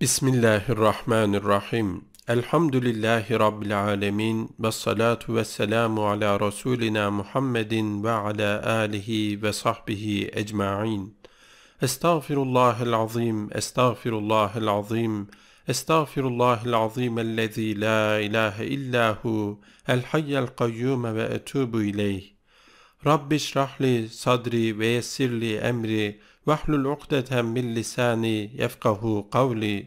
بسم الله الرحمن الرحيم الحمد لله رب العالمين والصلاة والسلام على رسولنا محمد وعلى آله وصحبه أجمعين استغفر الله العظيم استغفر الله العظيم استغفر الله العظيم الذي لا إله إلا هو الحي القيوم وأتوب إليه رب اشرح لي صدري ويسر لي أمري واحلل عقدة من لساني يفقه قولي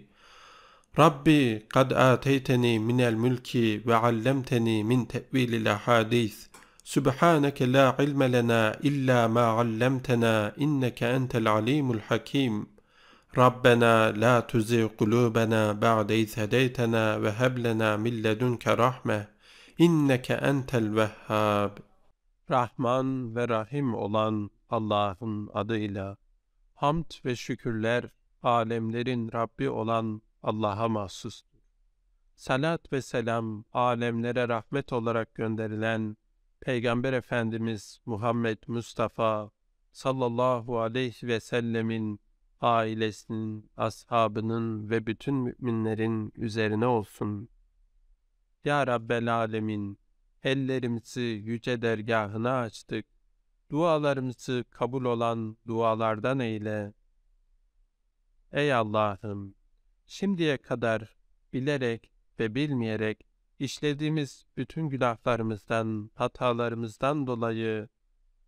ربي قد آتيتني من الملك وعلمتني من تأويل الأحاديث سبحانك لا علم لنا إلا ما علمتنا إنك أنت العليم الحكيم ربنا لا تزغ قلوبنا بعد إذ هديتنا وهب لنا من لدنك رحمة إنك أنت الوهاب Rahman ve Rahim olan Allah'ın adıyla hamd ve şükürler alemlerin Rabbi olan Allah'a mahsustur. Salat ve selam alemlere rahmet olarak gönderilen Peygamber Efendimiz Muhammed Mustafa sallallahu aleyhi ve sellemin ailesinin, ashabının ve bütün müminlerin üzerine olsun. Ya Rabbel Alemin, ellerimizi yüce dergahına açtık dualarımızı kabul olan dualardan eyle. Ey Allah'ım! Şimdiye kadar bilerek ve bilmeyerek işlediğimiz bütün günahlarımızdan, hatalarımızdan dolayı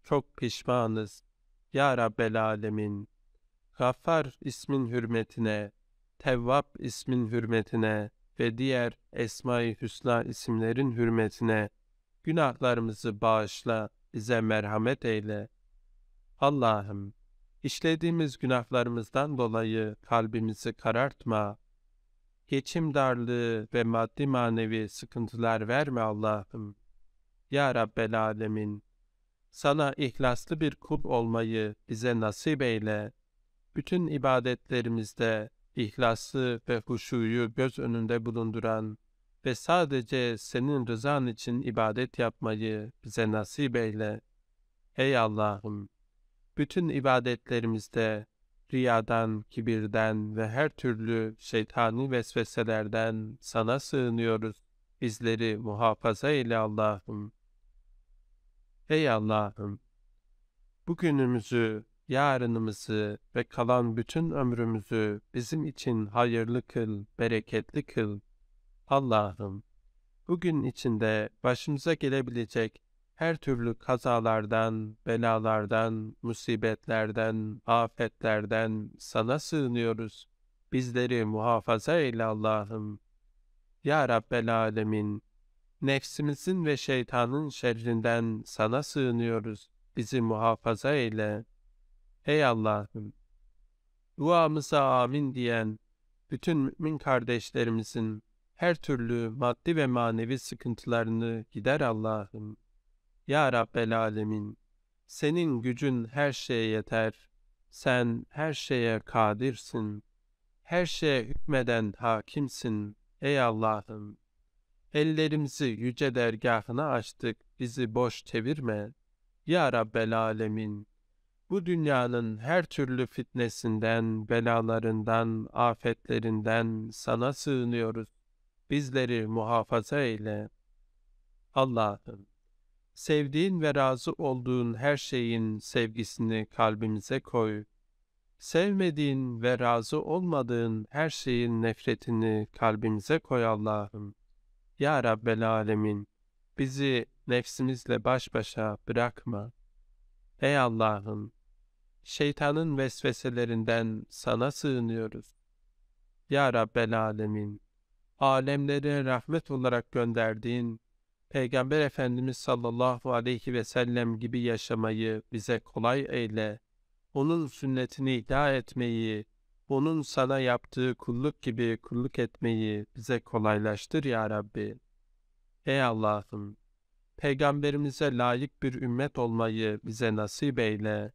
çok pişmanız. Ya Rabbel Alemin! Gaffar ismin hürmetine, Tevvab ismin hürmetine ve diğer Esma-i Hüsna isimlerin hürmetine günahlarımızı bağışla.'' bize merhamet eyle. Allah'ım, işlediğimiz günahlarımızdan dolayı kalbimizi karartma. Geçim darlığı ve maddi manevi sıkıntılar verme Allah'ım. Ya Rabbel Alemin, sana ihlaslı bir kul olmayı bize nasip eyle. Bütün ibadetlerimizde ihlası ve huşuyu göz önünde bulunduran ve sadece senin rızan için ibadet yapmayı bize nasip eyle. Ey Allah'ım! Bütün ibadetlerimizde riyadan, kibirden ve her türlü şeytani vesveselerden sana sığınıyoruz. Bizleri muhafaza eyle Allah'ım. Ey Allah'ım! Bugünümüzü, yarınımızı ve kalan bütün ömrümüzü bizim için hayırlı kıl, bereketli kıl. Allah'ım bugün içinde başımıza gelebilecek her türlü kazalardan, belalardan, musibetlerden, afetlerden sana sığınıyoruz. Bizleri muhafaza eyle Allah'ım. Ya Rabbel Alemin, nefsimizin ve şeytanın şerrinden sana sığınıyoruz. Bizi muhafaza eyle. Ey Allah'ım! Duamıza amin diyen bütün mümin kardeşlerimizin her türlü maddi ve manevi sıkıntılarını gider Allah'ım. Ya Rabbel Alemin, senin gücün her şeye yeter. Sen her şeye kadirsin. Her şeye hükmeden hakimsin ey Allah'ım. Ellerimizi yüce dergahına açtık, bizi boş çevirme. Ya Rabbel Alemin, bu dünyanın her türlü fitnesinden, belalarından, afetlerinden sana sığınıyoruz bizleri muhafaza eyle. Allah'ım, sevdiğin ve razı olduğun her şeyin sevgisini kalbimize koy. Sevmediğin ve razı olmadığın her şeyin nefretini kalbimize koy Allah'ım. Ya Rabbel Alemin, bizi nefsimizle baş başa bırakma. Ey Allah'ım, şeytanın vesveselerinden sana sığınıyoruz. Ya Rabbel Alemin, alemlere rahmet olarak gönderdiğin Peygamber Efendimiz sallallahu aleyhi ve sellem gibi yaşamayı bize kolay eyle. Onun sünnetini ihya etmeyi, onun sana yaptığı kulluk gibi kulluk etmeyi bize kolaylaştır ya Rabbi. Ey Allah'ım! Peygamberimize layık bir ümmet olmayı bize nasip eyle.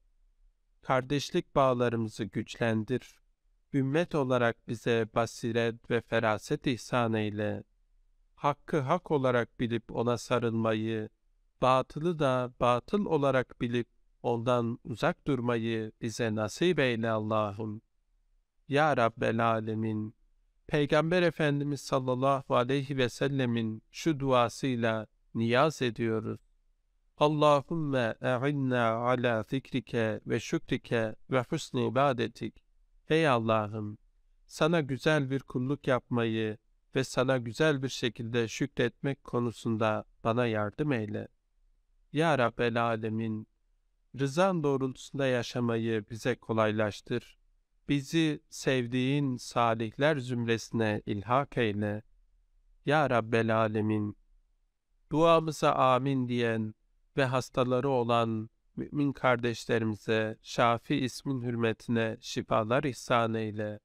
Kardeşlik bağlarımızı güçlendir ümmet olarak bize basiret ve feraset ihsan eyle. Hakkı hak olarak bilip ona sarılmayı, batılı da batıl olarak bilip ondan uzak durmayı bize nasip eyle Allah'ım. Ya Rabbel Alemin, Peygamber Efendimiz sallallahu aleyhi ve sellemin şu duasıyla niyaz ediyoruz. Allahümme e'inna ala fikrike ve şükrike ve husni ibadetik. Ey Allah'ım! Sana güzel bir kulluk yapmayı ve sana güzel bir şekilde şükretmek konusunda bana yardım eyle. Ya Rabbel Alemin! Rızan doğrultusunda yaşamayı bize kolaylaştır. Bizi sevdiğin salihler zümresine ilhak eyle. Ya Rabbel Alemin! Duamıza amin diyen ve hastaları olan mümin kardeşlerimize Şafi ismin hürmetine şifalar ihsan eyle.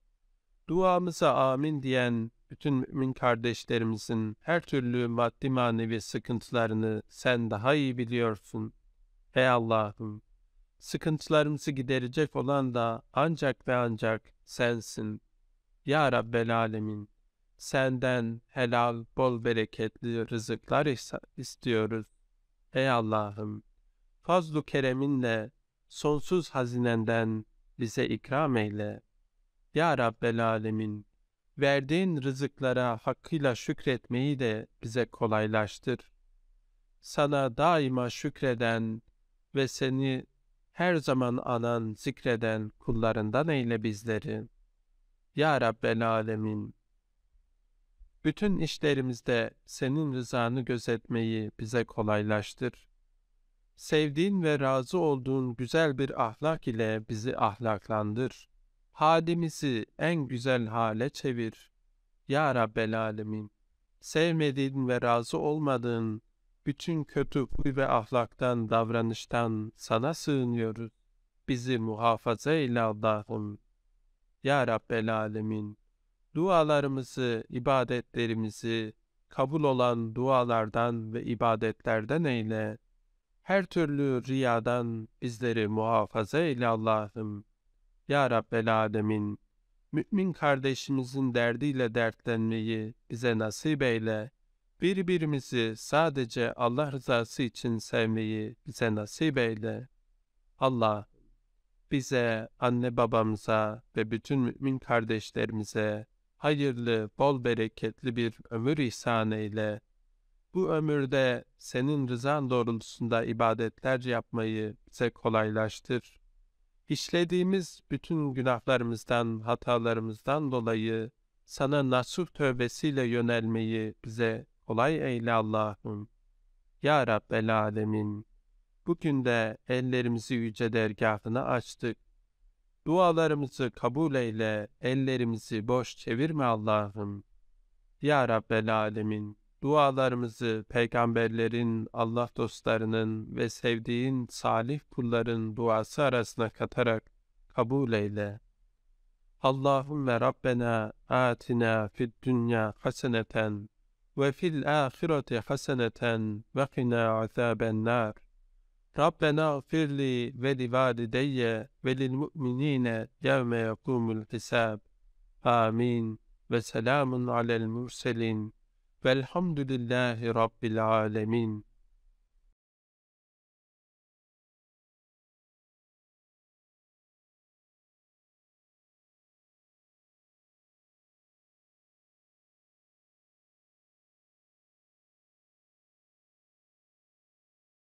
Duamıza amin diyen bütün mümin kardeşlerimizin her türlü maddi manevi sıkıntılarını sen daha iyi biliyorsun. Ey Allah'ım! Sıkıntılarımızı giderecek olan da ancak ve ancak sensin. Ya Rabbel Alemin! Senden helal, bol bereketli rızıklar istiyoruz. Ey Allah'ım! fazlu kereminle sonsuz hazinenden bize ikram eyle. Ya Rabbel Alemin, verdiğin rızıklara hakkıyla şükretmeyi de bize kolaylaştır. Sana daima şükreden ve seni her zaman anan, zikreden kullarından eyle bizleri. Ya Rabbel Alemin, bütün işlerimizde senin rızanı gözetmeyi bize kolaylaştır.'' sevdiğin ve razı olduğun güzel bir ahlak ile bizi ahlaklandır. Halimizi en güzel hale çevir. Ya Rabbel Alemin, sevmediğin ve razı olmadığın bütün kötü huy ve ahlaktan, davranıştan sana sığınıyoruz. Bizi muhafaza eyle Allah'ım. Ya Rabbel Alemin, dualarımızı, ibadetlerimizi kabul olan dualardan ve ibadetlerden eyle. Her türlü riyadan bizleri muhafaza eyle Allah'ım. Ya Rabbel Alemin, mümin kardeşimizin derdiyle dertlenmeyi bize nasip eyle. Birbirimizi sadece Allah rızası için sevmeyi bize nasip eyle. Allah bize, anne babamıza ve bütün mümin kardeşlerimize hayırlı, bol bereketli bir ömür ihsan eyle bu ömürde senin rızan doğrultusunda ibadetler yapmayı bize kolaylaştır. İşlediğimiz bütün günahlarımızdan, hatalarımızdan dolayı sana nasuh tövbesiyle yönelmeyi bize kolay eyle Allah'ım. Ya Rab el alemin. Bugün de ellerimizi yüce dergahına açtık. Dualarımızı kabul eyle, ellerimizi boş çevirme Allah'ım. Ya Rabbel Alemin dualarımızı peygamberlerin, Allah dostlarının ve sevdiğin salih kulların duası arasına katarak kabul eyle. Allahümme Rabbena atina fid dünya haseneten ve fil ahireti haseneten ve qina azaben nar. Rabbena gfirli ve li valideyye ve lil mu'minine yevme yakumul hisab. Amin ve selamun alel murselin. فالحمد لله رب العالمين